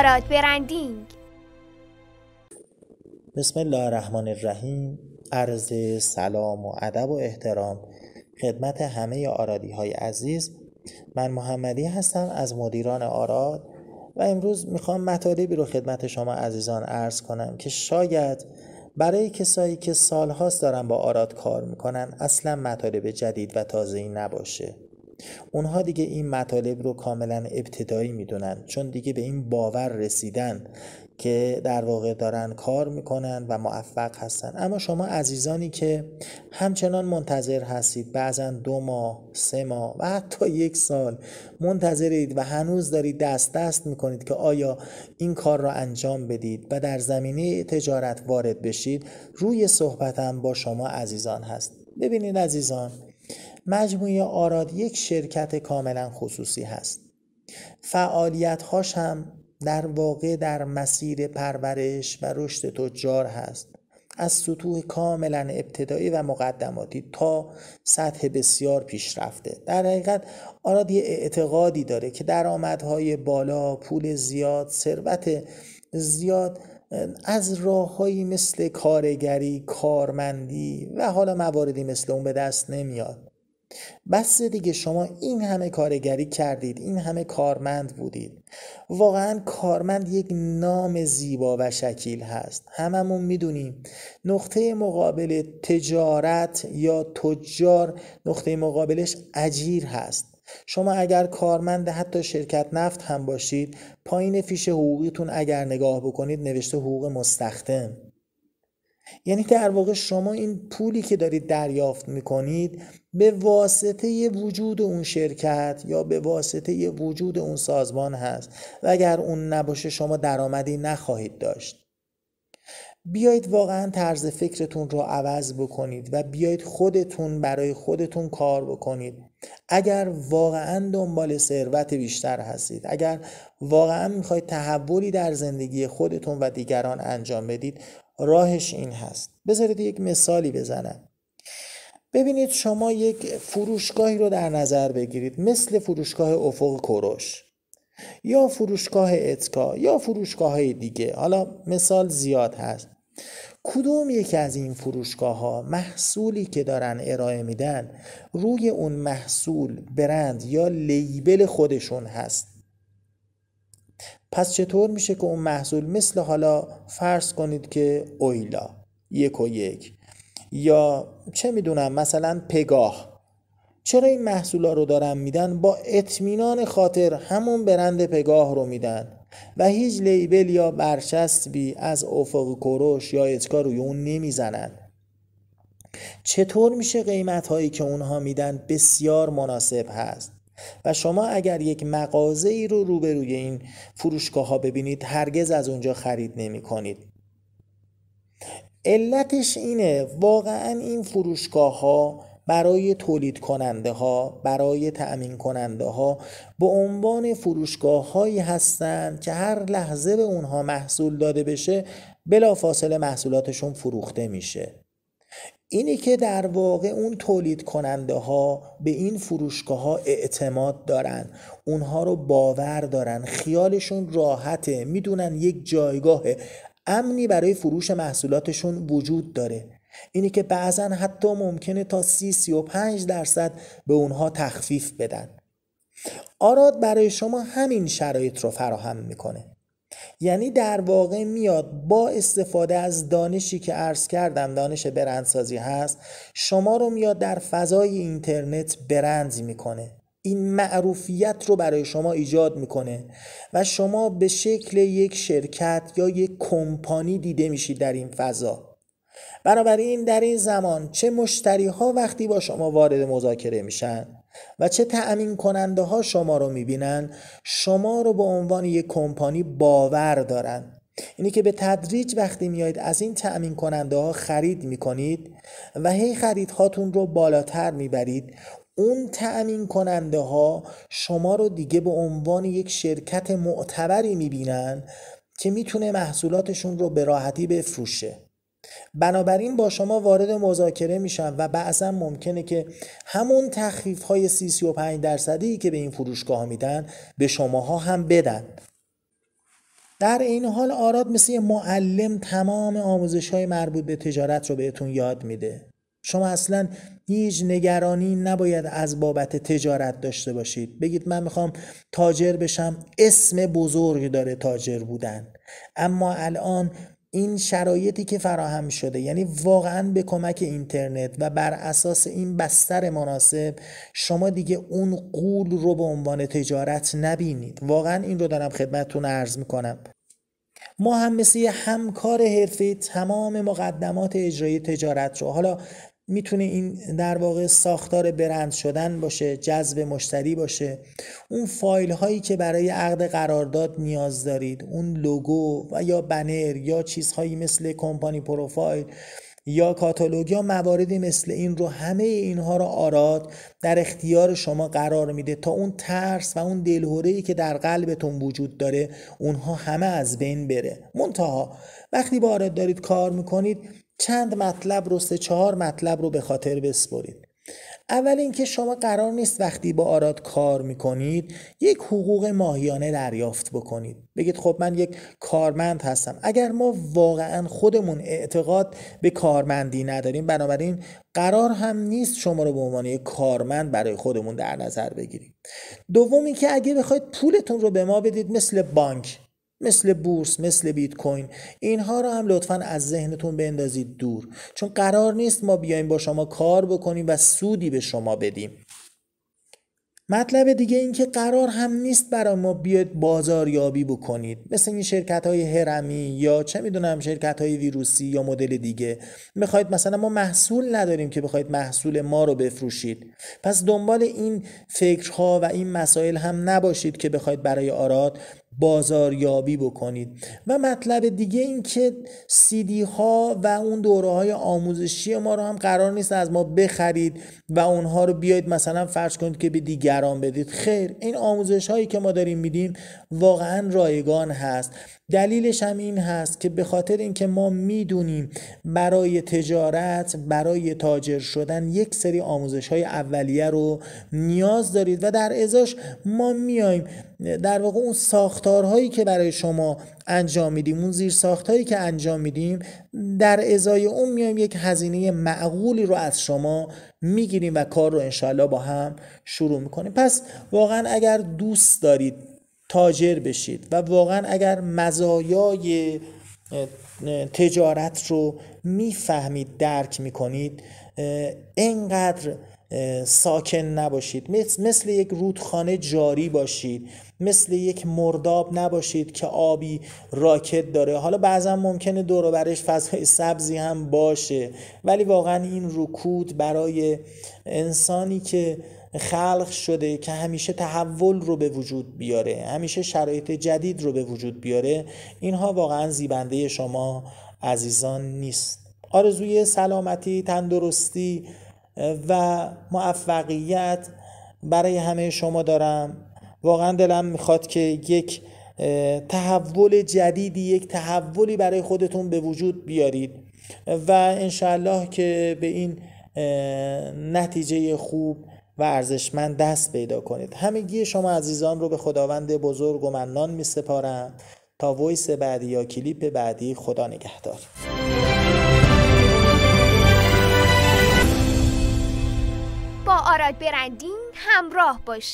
آراد برندینگ بسم الله الرحمن الرحیم عرض سلام و ادب و احترام خدمت همه آرادی های عزیز من محمدی هستم از مدیران آراد و امروز میخوام مطالبی رو خدمت شما عزیزان عرض کنم که شاید برای کسایی که سالهاست دارن با آراد کار میکنن اصلا مطالب جدید و تازه نباشه اونها دیگه این مطالب رو کاملا ابتدایی میدونن چون دیگه به این باور رسیدن که در واقع دارن کار میکنن و موفق هستن اما شما عزیزانی که همچنان منتظر هستید بعضا دو ماه سه ماه و حتی یک سال منتظرید و هنوز دارید دست دست میکنید که آیا این کار را انجام بدید و در زمینه تجارت وارد بشید روی صحبتم با شما عزیزان هست ببینید عزیزان مجموعه آراد یک شرکت کاملا خصوصی هست فعالیت هاش هم در واقع در مسیر پرورش و رشد تجار هست از سطوح کاملا ابتدایی و مقدماتی تا سطح بسیار پیشرفته در حقیقت آراد یه اعتقادی داره که درآمدهای بالا پول زیاد ثروت زیاد از راههایی مثل کارگری کارمندی و حالا مواردی مثل اون به دست نمیاد بس دیگه شما این همه کارگری کردید این همه کارمند بودید واقعا کارمند یک نام زیبا و شکیل هست هممون میدونیم نقطه مقابل تجارت یا تجار نقطه مقابلش اجیر هست شما اگر کارمند حتی شرکت نفت هم باشید پایین فیش حقوقیتون اگر نگاه بکنید نوشته حقوق مستخدم یعنی در واقع شما این پولی که دارید دریافت میکنید به واسطه وجود اون شرکت یا به واسطه وجود اون سازمان هست و اگر اون نباشه شما درآمدی نخواهید داشت بیایید واقعا طرز فکرتون رو عوض بکنید و بیایید خودتون برای خودتون کار بکنید اگر واقعا دنبال ثروت بیشتر هستید اگر واقعا میخواید تحولی در زندگی خودتون و دیگران انجام بدید راهش این هست بذارید یک مثالی بزنم ببینید شما یک فروشگاهی رو در نظر بگیرید مثل فروشگاه افق کروش یا فروشگاه اتکا یا فروشگاه دیگه حالا مثال زیاد هست کدوم یکی از این فروشگاه ها محصولی که دارن ارائه میدن روی اون محصول برند یا لیبل خودشون هست پس چطور میشه که اون محصول مثل حالا فرض کنید که اویلا یک و یک یا چه میدونم مثلا پگاه چرا این محصولا رو دارن میدن با اطمینان خاطر همون برند پگاه رو میدن و هیچ لیبل یا برچسبی از افق کروش یا اتکا روی اون نمیزنن چطور میشه قیمت هایی که اونها میدن بسیار مناسب هست و شما اگر یک مغازه ای رو روبروی این فروشگاه ها ببینید هرگز از اونجا خرید نمی کنید علتش اینه واقعا این فروشگاه ها برای تولید کننده ها برای تأمین کننده ها به عنوان فروشگاه هایی هستند که هر لحظه به اونها محصول داده بشه بلافاصله محصولاتشون فروخته میشه اینی که در واقع اون تولید کننده ها به این فروشگاه ها اعتماد دارن اونها رو باور دارن خیالشون راحته میدونن یک جایگاه امنی برای فروش محصولاتشون وجود داره اینی که بعضا حتی ممکنه تا 30 35 درصد به اونها تخفیف بدن آراد برای شما همین شرایط رو فراهم میکنه یعنی در واقع میاد با استفاده از دانشی که عرض کردم دانش برندسازی هست شما رو میاد در فضای اینترنت برند میکنه این معروفیت رو برای شما ایجاد میکنه و شما به شکل یک شرکت یا یک کمپانی دیده میشید در این فضا بنابراین در این زمان چه مشتری ها وقتی با شما وارد مذاکره میشن و چه تأمین کننده ها شما رو میبینن شما رو به عنوان یک کمپانی باور دارن اینی که به تدریج وقتی میایید از این تأمین کننده ها خرید میکنید و هی خرید هاتون رو بالاتر میبرید اون تأمین کننده ها شما رو دیگه به عنوان یک شرکت معتبری میبینن که میتونه محصولاتشون رو به راحتی بفروشه بنابراین با شما وارد مذاکره میشن و بعضا ممکنه که همون تخفیف های 30 35 درصدی که به این فروشگاه میدن به شماها هم بدن در این حال آراد مثل یه معلم تمام آموزش های مربوط به تجارت رو بهتون یاد میده شما اصلا هیچ نگرانی نباید از بابت تجارت داشته باشید بگید من میخوام تاجر بشم اسم بزرگ داره تاجر بودن اما الان این شرایطی که فراهم شده یعنی واقعا به کمک اینترنت و بر اساس این بستر مناسب شما دیگه اون قول رو به عنوان تجارت نبینید واقعا این رو دارم خدمتتون عرض میکنم ما هم مثل یه همکار حرفه تمام مقدمات اجرای تجارت رو حالا میتونه این در واقع ساختار برند شدن باشه جذب مشتری باشه اون فایل هایی که برای عقد قرارداد نیاز دارید اون لوگو و یا بنر یا چیزهایی مثل کمپانی پروفایل یا کاتالوگ یا مواردی مثل این رو همه اینها رو آراد در اختیار شما قرار میده تا اون ترس و اون دلهوره که در قلبتون وجود داره اونها همه از بین بره منتها وقتی با آراد دارید کار میکنید چند مطلب رو سه چهار مطلب رو به خاطر بسپرید اول اینکه شما قرار نیست وقتی با آراد کار میکنید یک حقوق ماهیانه دریافت بکنید بگید خب من یک کارمند هستم اگر ما واقعا خودمون اعتقاد به کارمندی نداریم بنابراین قرار هم نیست شما رو به عنوان یک کارمند برای خودمون در نظر بگیریم دوم اینکه اگه بخواید پولتون رو به ما بدید مثل بانک مثل بورس مثل بیت کوین اینها رو هم لطفا از ذهنتون بندازید دور چون قرار نیست ما بیایم با شما کار بکنیم و سودی به شما بدیم مطلب دیگه این که قرار هم نیست برای ما بیاید بازاریابی بکنید مثل این شرکت های هرمی یا چه میدونم شرکت های ویروسی یا مدل دیگه میخواید مثلا ما محصول نداریم که بخواید محصول ما رو بفروشید پس دنبال این فکرها و این مسائل هم نباشید که بخواید برای آراد بازاریابی بکنید و مطلب دیگه این که دی ها و اون دوره های آموزشی ما رو هم قرار نیست از ما بخرید و اونها رو بیاید مثلا فرض کنید که به دیگران بدید خیر این آموزش هایی که ما داریم میدیم واقعا رایگان هست دلیلش هم این هست که به خاطر اینکه ما میدونیم برای تجارت برای تاجر شدن یک سری آموزش های اولیه رو نیاز دارید و در ازاش ما میایم در واقع اون ساخت ساختارهایی که برای شما انجام میدیم اون زیر ساختهایی که انجام میدیم در ازای اون میایم یک هزینه معقولی رو از شما میگیریم و کار رو انشاءالله با هم شروع میکنیم پس واقعا اگر دوست دارید تاجر بشید و واقعا اگر مزایای تجارت رو میفهمید درک میکنید انقدر ساکن نباشید مثل یک رودخانه جاری باشید مثل یک مرداب نباشید که آبی راکت داره حالا بعضا ممکنه دور برش فضای سبزی هم باشه ولی واقعا این رکود برای انسانی که خلق شده که همیشه تحول رو به وجود بیاره همیشه شرایط جدید رو به وجود بیاره اینها واقعا زیبنده شما عزیزان نیست آرزوی سلامتی تندرستی و موفقیت برای همه شما دارم واقعا دلم میخواد که یک تحول جدیدی یک تحولی برای خودتون به وجود بیارید و انشالله که به این نتیجه خوب و ارزشمند دست پیدا کنید همگی شما عزیزان رو به خداوند بزرگ و منان می سپارم تا ویس بعدی یا کلیپ بعدی خدا نگهدار آراد برندین همراه باشید.